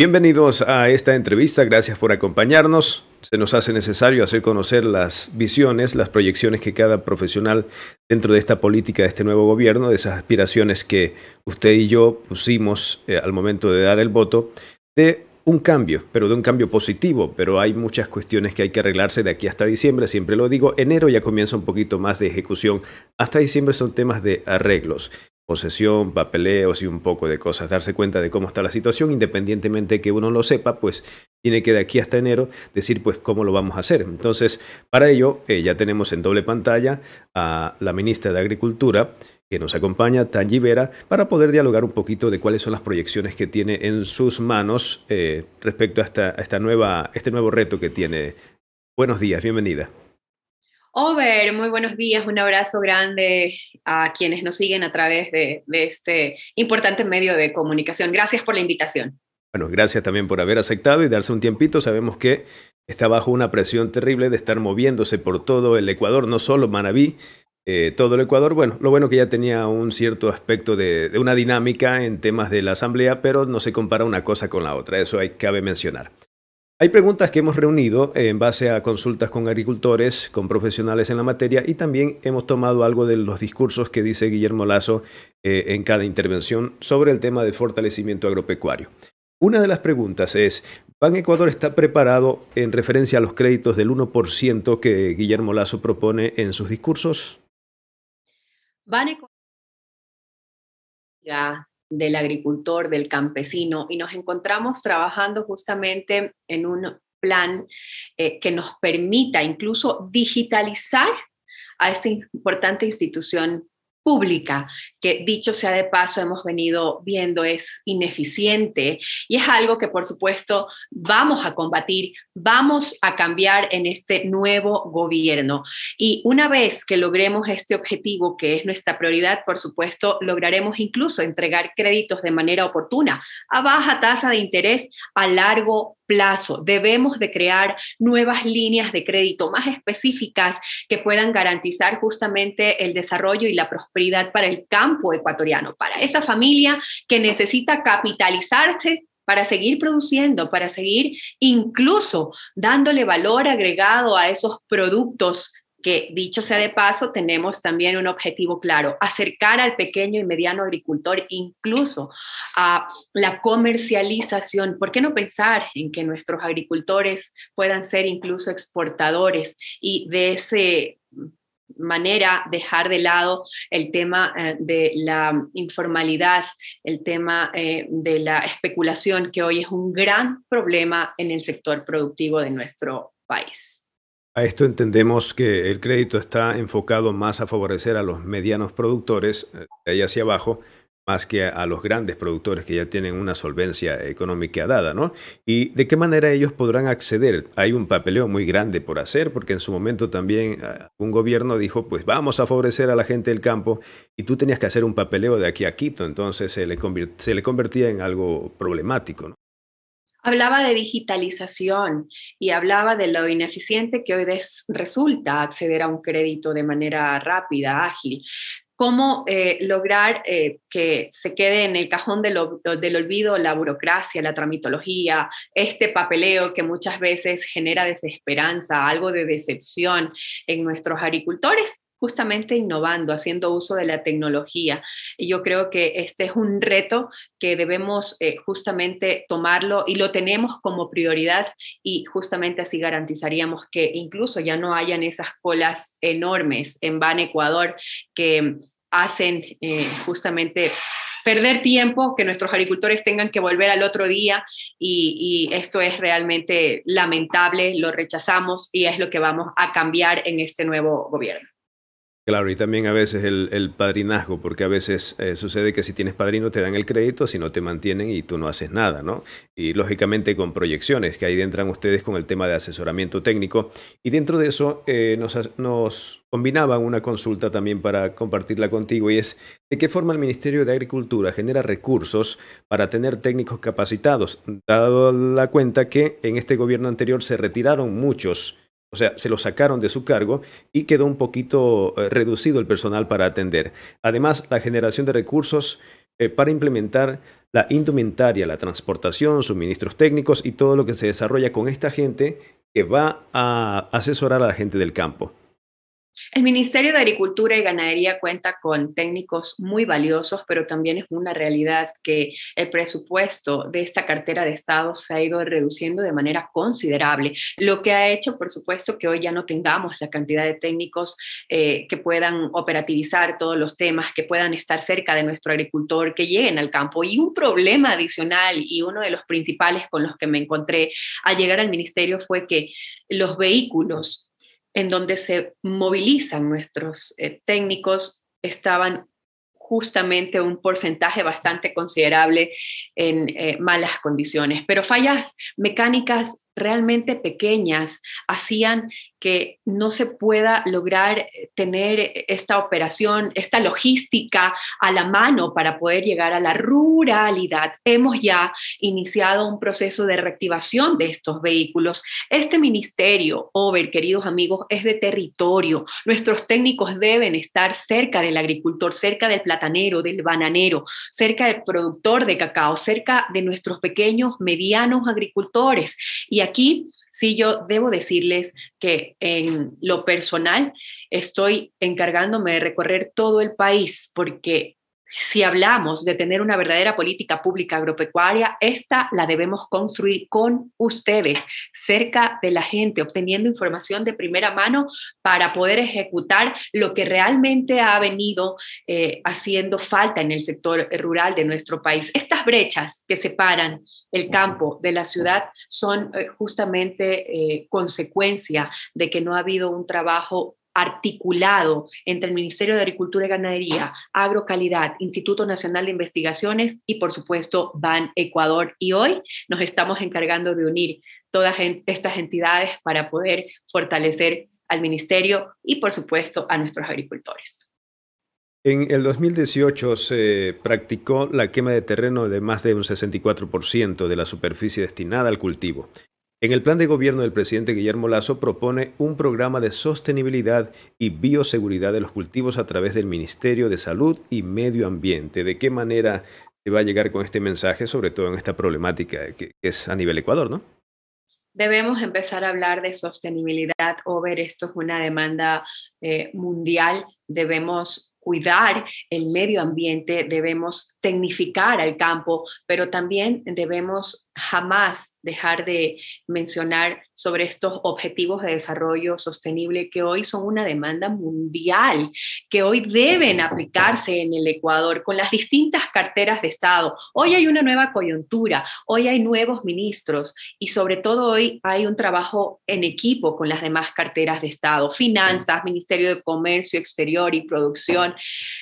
Bienvenidos a esta entrevista, gracias por acompañarnos. Se nos hace necesario hacer conocer las visiones, las proyecciones que cada profesional dentro de esta política de este nuevo gobierno, de esas aspiraciones que usted y yo pusimos eh, al momento de dar el voto, de un cambio, pero de un cambio positivo, pero hay muchas cuestiones que hay que arreglarse de aquí hasta diciembre, siempre lo digo, enero ya comienza un poquito más de ejecución, hasta diciembre son temas de arreglos posesión, papeleos y un poco de cosas. Darse cuenta de cómo está la situación, independientemente de que uno lo sepa, pues tiene que de aquí hasta enero decir pues cómo lo vamos a hacer. Entonces, para ello eh, ya tenemos en doble pantalla a la ministra de Agricultura que nos acompaña, Tanji Vera, para poder dialogar un poquito de cuáles son las proyecciones que tiene en sus manos eh, respecto a, esta nueva, este nuevo reto que tiene. Buenos días, bienvenida. Over, muy buenos días, un abrazo grande a quienes nos siguen a través de, este importante medio de comunicación. Gracias por la invitación. Bueno, gracias también por haber aceptado y darse un tiempito. Sabemos que está bajo una presión terrible de estar moviéndose por todo el Ecuador, no solo Manabí, eh, todo el Ecuador. Bueno, lo bueno que ya tenía un cierto aspecto de, de una dinámica en temas de la Asamblea, pero no se compara una cosa con la otra, eso hay, cabe mencionar. Hay preguntas que hemos reunido en base a consultas con agricultores, con profesionales en la materia y también hemos tomado algo de los discursos que dice Guillermo Lazo eh, en cada intervención sobre el tema de fortalecimiento agropecuario. Una de las preguntas es, ¿Ban Ecuador está preparado en referencia a los créditos del 1% que Guillermo Lazo propone en sus discursos? Ban Ecuador del agricultor, del campesino, y nos encontramos trabajando justamente en un plan eh, que nos permita incluso digitalizar a esta importante institución que dicho sea de paso, hemos venido viendo es ineficiente y es algo que por supuesto vamos a combatir, vamos a cambiar en este nuevo gobierno. Y una vez que logremos este objetivo, que es nuestra prioridad, por supuesto, lograremos incluso entregar créditos de manera oportuna, a baja tasa de interés, a largo plazo. Debemos de crear nuevas líneas de crédito más específicas que puedan garantizar justamente el desarrollo y la prosperidad para el campo ecuatoriano, para esa familia que necesita capitalizarse para seguir produciendo, para seguir incluso dándole valor agregado a esos productos que dicho sea de paso, tenemos también un objetivo claro, acercar al pequeño y mediano agricultor incluso a la comercialización. ¿Por qué no pensar en que nuestros agricultores puedan ser incluso exportadores y de esa manera dejar de lado el tema eh, de la informalidad, el tema eh, de la especulación, que hoy es un gran problema en el sector productivo de nuestro país. A esto entendemos que el crédito está enfocado más a favorecer a los medianos productores, eh, de ahí hacia abajo, más que a, los grandes productores que ya tienen una solvencia económica dada, ¿no? ¿Y de qué manera ellos podrán acceder? Hay un papeleo muy grande por hacer, porque en su momento también eh, un gobierno dijo, pues vamos a favorecer a la gente del campo, y tú tenías que hacer un papeleo de aquí a Quito, entonces se le, se le convertía en algo problemático, ¿no? Hablaba de digitalización y hablaba de lo ineficiente que hoy resulta acceder a un crédito de manera rápida, ágil. Cómo eh, lograr eh, que se quede en el cajón del olvido la burocracia, la tramitología, este papeleo que muchas veces genera desesperanza, algo de decepción en nuestros agricultores justamente innovando, haciendo uso de la tecnología. Y yo creo que este es un reto que debemos eh, justamente tomarlo y lo tenemos como prioridad y justamente así garantizaríamos que incluso ya no hayan esas colas enormes en Van Ecuador que hacen eh, justamente perder tiempo, que nuestros agricultores tengan que volver al otro día y, esto es realmente lamentable, lo rechazamos y es lo que vamos a cambiar en este nuevo gobierno. Claro, y también a veces el, padrinazgo, porque a veces eh, sucede que si tienes padrino te dan el crédito, si no te mantienen y tú no haces nada, ¿no? Y lógicamente con proyecciones, que ahí entran ustedes con el tema de asesoramiento técnico. Y dentro de eso eh, nos, nos combinaban una consulta también para compartirla contigo y es de qué forma el Ministerio de Agricultura genera recursos para tener técnicos capacitados, dado la cuenta que en este gobierno anterior se retiraron muchos o sea, se lo sacaron de su cargo y quedó un poquito eh, reducido el personal para atender. Además, la generación de recursos eh, para implementar la indumentaria, la transportación, suministros técnicos y todo lo que se desarrolla con esta gente que va a asesorar a la gente del campo. El Ministerio de Agricultura y Ganadería cuenta con técnicos muy valiosos, pero también es una realidad que el presupuesto de esta cartera de Estado se ha ido reduciendo de manera considerable, lo que ha hecho, por supuesto, que hoy ya no tengamos la cantidad de técnicos eh, que puedan operativizar todos los temas, que puedan estar cerca de nuestro agricultor, que lleguen al campo. Y un problema adicional y uno de los principales con los que me encontré al llegar al ministerio fue que los vehículos en donde se movilizan nuestros eh, técnicos, estaban justamente un porcentaje bastante considerable en eh, malas condiciones. Pero fallas mecánicas realmente pequeñas hacían que no se pueda lograr eh, tener eh, esta operación, esta logística a la mano para poder llegar a la ruralidad. Hemos ya iniciado un proceso de reactivación de estos vehículos. Este ministerio, Over, queridos amigos, es de territorio. Nuestros técnicos deben estar cerca del agricultor, cerca del platanero, del bananero, cerca del productor de cacao, cerca de nuestros pequeños, medianos agricultores. Y aquí Sí, yo debo decirles que en lo personal estoy encargándome de recorrer todo el país porque si hablamos de tener una verdadera política pública agropecuaria, esta la debemos construir con ustedes, cerca de la gente, obteniendo información de primera mano para poder ejecutar lo que realmente ha venido eh, haciendo falta en el sector rural de nuestro país. Estas brechas que separan el campo de la ciudad son eh, justamente eh, consecuencia de que no ha habido un trabajo articulado entre el Ministerio de Agricultura y Ganadería, Agrocalidad, Instituto Nacional de Investigaciones y, por supuesto, Ban Ecuador. Y hoy nos estamos encargando de unir todas estas entidades para poder fortalecer al Ministerio y, por supuesto, a nuestros agricultores. En el 2018 se practicó la quema de terreno de más de un 64% de la superficie destinada al cultivo. En el plan de gobierno del presidente Guillermo Lazo propone un programa de sostenibilidad y bioseguridad de los cultivos a través del Ministerio de Salud y Medio Ambiente. ¿De qué manera se va a llegar con este mensaje, sobre todo en esta problemática que, es a nivel Ecuador, no? Debemos empezar a hablar de sostenibilidad, o ver esto es una demanda eh, mundial, debemos cuidar el medio ambiente, debemos tecnificar al campo, pero también debemos jamás dejar de mencionar sobre estos objetivos de desarrollo sostenible que hoy son una demanda mundial, que hoy deben aplicarse en el Ecuador con las distintas carteras de Estado. Hoy hay una nueva coyuntura, hoy hay nuevos ministros y sobre todo hoy hay un trabajo en equipo con las demás carteras de Estado, finanzas, Ministerio de Comercio Exterior y Producción,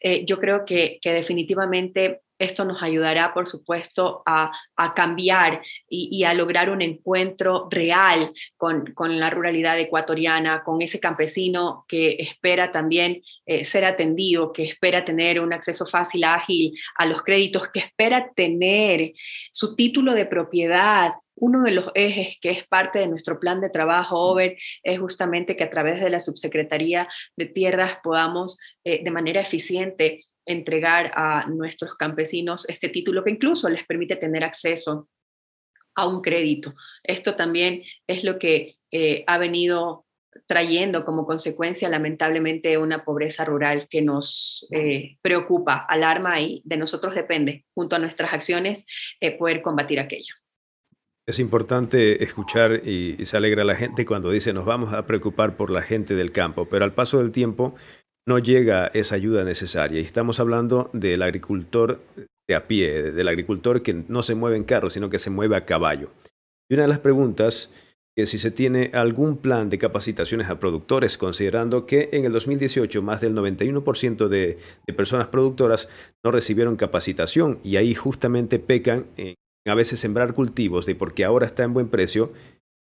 eh, yo creo que, definitivamente esto nos ayudará, por supuesto, a, cambiar y, a lograr un encuentro real con, la ruralidad ecuatoriana, con ese campesino que espera también eh, ser atendido, que espera tener un acceso fácil, ágil a los créditos, que espera tener su título de propiedad uno de los ejes que es parte de nuestro plan de trabajo, OVER, es justamente que a través de la Subsecretaría de Tierras podamos eh, de manera eficiente entregar a nuestros campesinos este título que incluso les permite tener acceso a un crédito. Esto también es lo que eh, ha venido trayendo como consecuencia lamentablemente una pobreza rural que nos eh, preocupa, alarma y de nosotros depende, junto a nuestras acciones, poder combatir aquello. Es importante escuchar y, se alegra la gente cuando dice nos vamos a preocupar por la gente del campo, pero al paso del tiempo no llega esa ayuda necesaria. Y estamos hablando del agricultor de a pie, del agricultor que no se mueve en carro, sino que se mueve a caballo. Y una de las preguntas es si se tiene algún plan de capacitaciones a productores, considerando que en el 2018 más del 91% de, de, personas productoras no recibieron capacitación y ahí justamente pecan en a veces sembrar cultivos de porque ahora está en buen precio,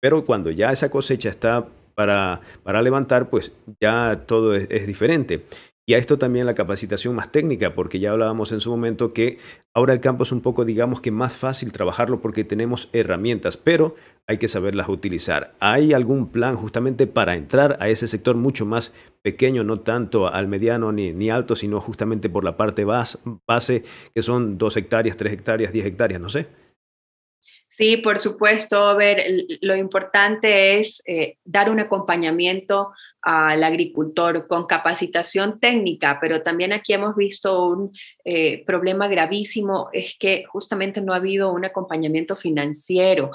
pero cuando ya esa cosecha está para, para levantar, pues ya todo es, diferente. Y a esto también la capacitación más técnica, porque ya hablábamos en su momento que ahora el campo es un poco, digamos que más fácil trabajarlo porque tenemos herramientas, pero hay que saberlas utilizar. ¿Hay algún plan justamente para entrar a ese sector mucho más pequeño, no tanto al mediano ni, ni alto, sino justamente por la parte base, base, que son dos hectáreas, tres hectáreas, diez hectáreas, no sé? Sí, por supuesto. ver, lo importante es eh, dar un acompañamiento al agricultor con capacitación técnica, pero también aquí hemos visto un eh, problema gravísimo, es que justamente no ha habido un acompañamiento financiero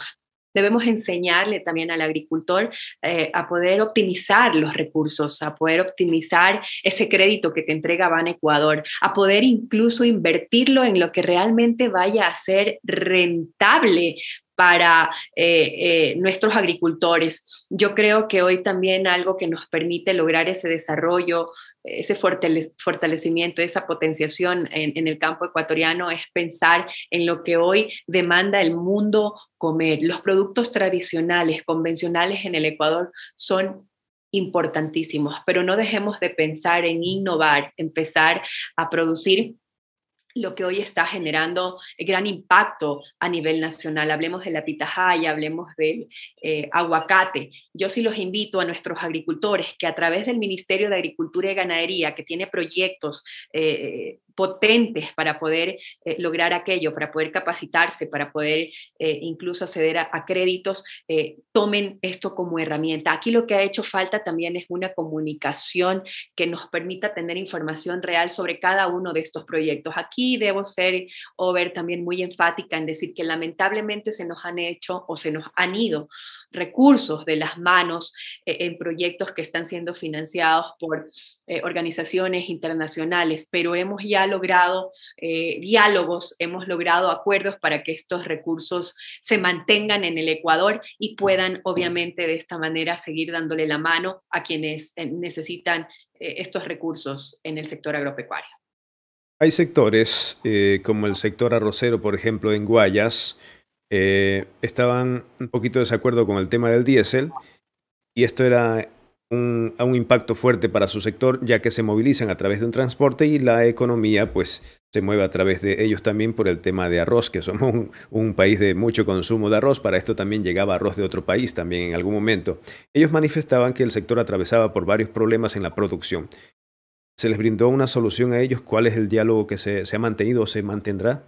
debemos enseñarle también al agricultor eh, a poder optimizar los recursos, a poder optimizar ese crédito que te entrega Ban Ecuador, a poder incluso invertirlo en lo que realmente vaya a ser rentable para eh, eh, nuestros agricultores. Yo creo que hoy también algo que nos permite lograr ese desarrollo, ese fortalecimiento, esa potenciación en, en el campo ecuatoriano es pensar en lo que hoy demanda el mundo comer. Los productos tradicionales, convencionales en el Ecuador son importantísimos, pero no dejemos de pensar en innovar, empezar a producir lo que hoy está generando gran impacto a nivel nacional. Hablemos de la pitahaya, hablemos del eh, aguacate. Yo sí los invito a nuestros agricultores que a través del Ministerio de Agricultura y Ganadería, que tiene proyectos eh, potentes para poder eh, lograr aquello, para poder capacitarse, para poder eh, incluso acceder a, créditos, eh, tomen esto como herramienta. Aquí lo que ha hecho falta también es una comunicación que nos permita tener información real sobre cada uno de estos proyectos. Aquí debo ser o también muy enfática en decir que lamentablemente se nos han hecho o se nos han ido recursos de las manos eh, en proyectos que están siendo financiados por eh, organizaciones internacionales, pero hemos ya logrado eh, diálogos, hemos logrado acuerdos para que estos recursos se mantengan en el Ecuador y puedan obviamente de esta manera seguir dándole la mano a quienes necesitan estos recursos en el sector agropecuario. Hay sectores como el sector arrocero, por ejemplo, en Guayas, eh, estaban un poquito desacuerdo con el tema del diésel y esto era un, impacto fuerte para su sector ya que se movilizan a través de un transporte y la economía pues se mueve a través de ellos también por el tema de arroz que somos un, país de mucho consumo de arroz para esto también llegaba arroz de otro país también en algún momento ellos manifestaban que el sector atravesaba por varios problemas en la producción se les brindó una solución a ellos cuál es el diálogo que se, se ha mantenido o se mantendrá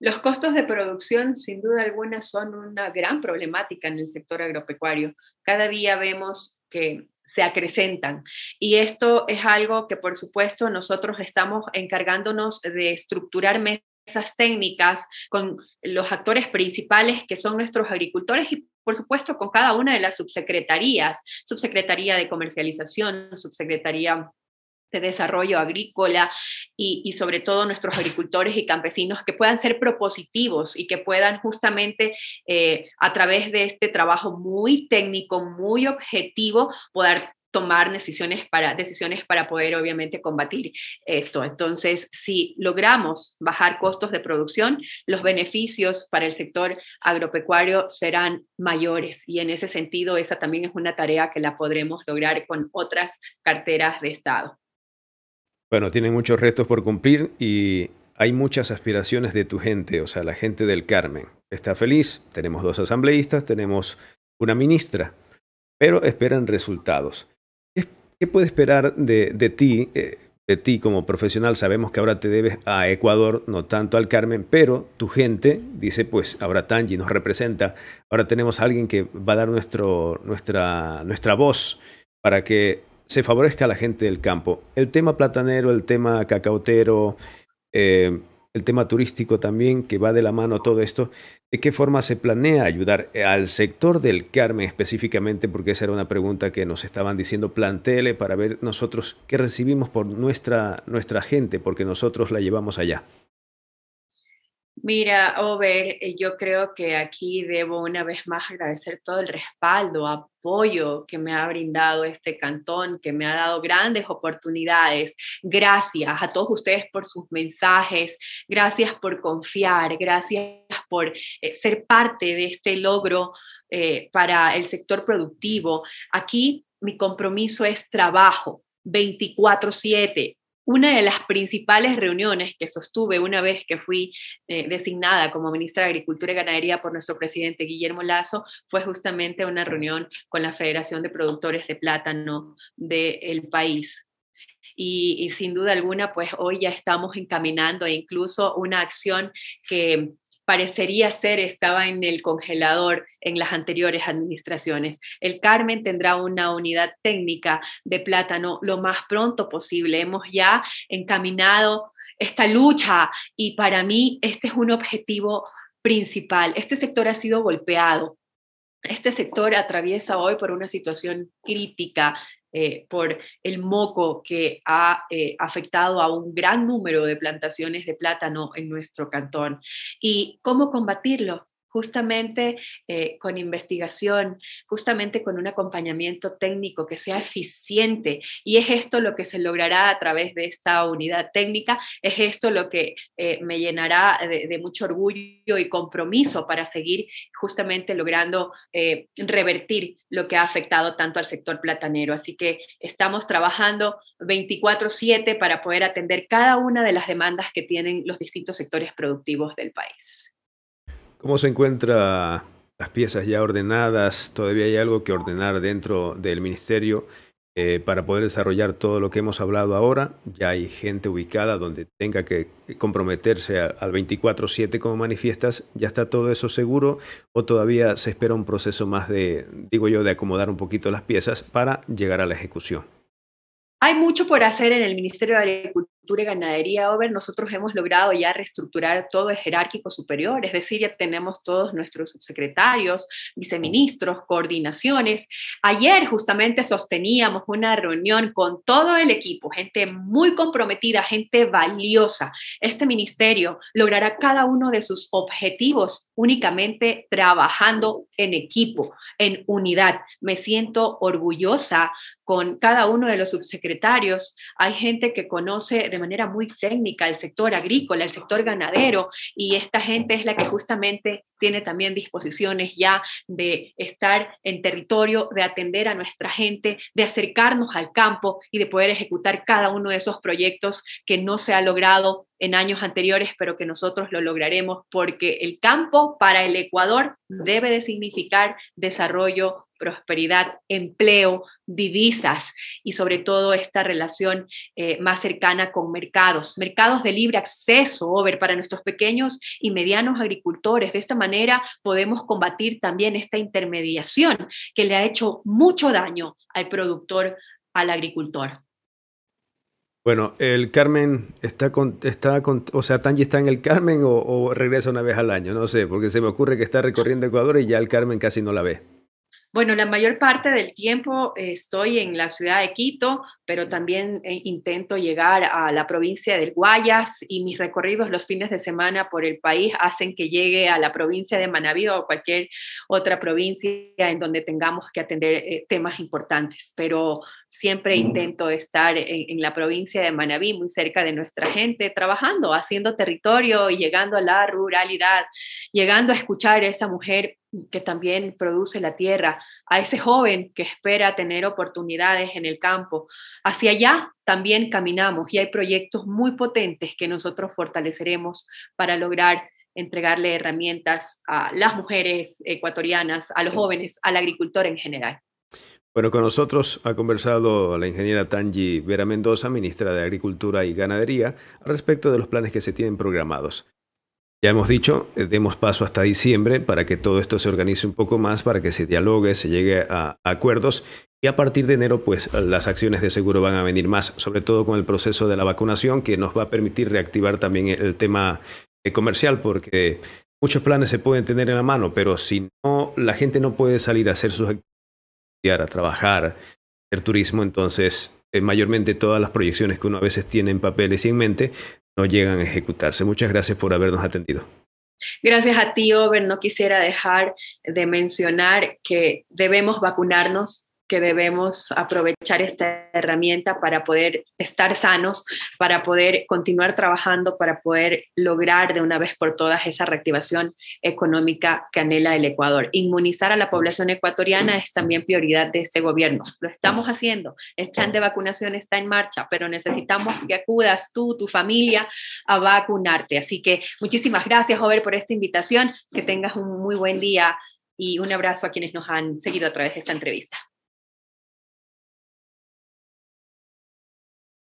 los costos de producción, sin duda alguna, son una gran problemática en el sector agropecuario. Cada día vemos que se acrecentan. Y esto es algo que, por supuesto, nosotros estamos encargándonos de estructurar mesas técnicas con los actores principales que son nuestros agricultores y por supuesto, con cada una de las subsecretarías, subsecretaría de comercialización, subsecretaría este desarrollo agrícola y, sobre todo nuestros agricultores y campesinos que puedan ser propositivos y que puedan justamente eh, a través de este trabajo muy técnico, muy objetivo, poder tomar decisiones para, decisiones para poder obviamente combatir esto. Entonces, si logramos bajar costos de producción, los beneficios para el sector agropecuario serán mayores y en ese sentido esa también es una tarea que la podremos lograr con otras carteras de Estado. Bueno, tienen muchos retos por cumplir y hay muchas aspiraciones de tu gente, o sea, la gente del Carmen. Está feliz, tenemos dos asambleístas, tenemos una ministra, pero esperan resultados. ¿Qué, puede esperar de, ti? Eh, de ti como profesional sabemos que ahora te debes a Ecuador, no tanto al Carmen, pero tu gente dice, pues ahora Tangi nos representa, ahora tenemos a alguien que va a dar nuestro, nuestra, nuestra voz para que se favorezca a la gente del campo. El tema platanero, el tema cacautero, eh, el tema turístico también, que va de la mano todo esto, ¿de qué forma se planea ayudar al sector del Carmen específicamente? Porque esa era una pregunta que nos estaban diciendo, plantele para ver nosotros qué recibimos por nuestra, nuestra gente, porque nosotros la llevamos allá. Mira, Over, eh, yo creo que aquí debo una vez más agradecer todo el respaldo, apoyo que me ha brindado este cantón, que me ha dado grandes oportunidades. Gracias a todos ustedes por sus mensajes, gracias por confiar, gracias por eh, ser parte de este logro eh, para el sector productivo. Aquí mi compromiso es trabajo 24/7 una de las principales reuniones que sostuve una vez que fui eh, designada como ministra de Agricultura y Ganadería por nuestro presidente Guillermo Lazo fue justamente una reunión con la Federación de Productores de Plátano del país. Y, sin duda alguna, pues hoy ya estamos encaminando e incluso una acción que parecería ser estaba en el congelador en las anteriores administraciones. El Carmen tendrá una unidad técnica de plátano lo más pronto posible. Hemos ya encaminado esta lucha y para mí este es un objetivo principal. Este sector ha sido golpeado. Este sector atraviesa hoy por una situación crítica eh, por el moco que ha eh, afectado a un gran número de plantaciones de plátano en nuestro cantón. ¿Y cómo combatirlo? justamente eh, con investigación, justamente con un acompañamiento técnico que sea eficiente. Y es esto lo que se logrará a través de esta unidad técnica, es esto lo que eh, me llenará de, mucho orgullo y compromiso para seguir justamente logrando eh, revertir lo que ha afectado tanto al sector platanero. Así que estamos trabajando 24/7 para poder atender cada una de las demandas que tienen los distintos sectores productivos del país. ¿Cómo se encuentra las piezas ya ordenadas? ¿Todavía hay algo que ordenar dentro del ministerio eh, para poder desarrollar todo lo que hemos hablado ahora? ¿Ya hay gente ubicada donde tenga que comprometerse al 24/7 como manifiestas? ¿Ya está todo eso seguro? ¿O todavía se espera un proceso más de, digo yo, de acomodar un poquito las piezas para llegar a la ejecución? Hay mucho por hacer en el Ministerio de Agricultura y ganadería, Over, nosotros hemos logrado ya reestructurar todo el jerárquico superior, es decir, ya tenemos todos nuestros subsecretarios, viceministros, coordinaciones. Ayer justamente sosteníamos una reunión con todo el equipo, gente muy comprometida, gente valiosa. Este ministerio logrará cada uno de sus objetivos únicamente trabajando en equipo, en unidad. Me siento orgullosa con cada uno de los subsecretarios. Hay gente que conoce de manera muy técnica el sector agrícola, el sector ganadero, y esta gente es la que justamente tiene también disposiciones ya de estar en territorio, de atender a nuestra gente, de acercarnos al campo y de poder ejecutar cada uno de esos proyectos que no se ha logrado en años anteriores, pero que nosotros lo lograremos porque el campo para el Ecuador debe de significar desarrollo prosperidad, empleo, divisas y sobre todo esta relación eh, más cercana con mercados, mercados de libre acceso, Over, para nuestros pequeños y medianos agricultores. De esta manera podemos combatir también esta intermediación que le ha hecho mucho daño al productor, al agricultor. Bueno, el Carmen está con, con, o sea, Tangi está en el Carmen o regresa una vez al año, no sé, porque se me ocurre que está recorriendo Ecuador y ya el Carmen casi no la ve. Bueno, la mayor parte del tiempo eh, estoy en la ciudad de Quito, pero también eh, intento llegar a la provincia del Guayas y mis recorridos los fines de semana por el país hacen que llegue a la provincia de Manaví o cualquier otra provincia en donde tengamos que atender eh, temas importantes. Pero siempre intento estar en, la provincia de Manaví, muy cerca de nuestra gente, trabajando, haciendo territorio y llegando a la ruralidad, llegando a escuchar a esa mujer que también produce la tierra, a ese joven que espera tener oportunidades en el campo. Hacia allá también caminamos y hay proyectos muy potentes que nosotros fortaleceremos para lograr entregarle herramientas a las mujeres ecuatorianas, a los jóvenes, al agricultor en general. Bueno, con nosotros ha conversado la ingeniera Tangi Vera Mendoza, ministra de Agricultura y Ganadería, respecto de los planes que se tienen programados. Ya hemos dicho, eh, demos paso hasta diciembre para que todo esto se organice un poco más, para que se dialogue, se llegue a acuerdos y a partir de enero, pues las acciones de seguro van a venir más, sobre todo con el proceso de la vacunación, que nos va a permitir reactivar también el tema eh, comercial, porque muchos planes se pueden tener en la mano, pero si no, la gente no puede salir a hacer sus actividades, a trabajar, hacer turismo, entonces eh, mayormente todas las proyecciones que uno a veces tiene en papeles y en mente no llegan a ejecutarse. Muchas gracias por habernos atendido. Gracias a ti, Ober, No quisiera dejar de mencionar que debemos vacunarnos que debemos aprovechar esta herramienta para poder estar sanos, para poder continuar trabajando, para poder lograr de una vez por todas esa reactivación económica que anhela el Ecuador. Inmunizar a la población ecuatoriana es también prioridad de este gobierno. Lo estamos haciendo. El plan de vacunación está en marcha, pero necesitamos que acudas tú, tu familia, a vacunarte. Así que muchísimas gracias, Over, por esta invitación. Que tengas un muy buen día y un abrazo a quienes nos han seguido a través de esta entrevista.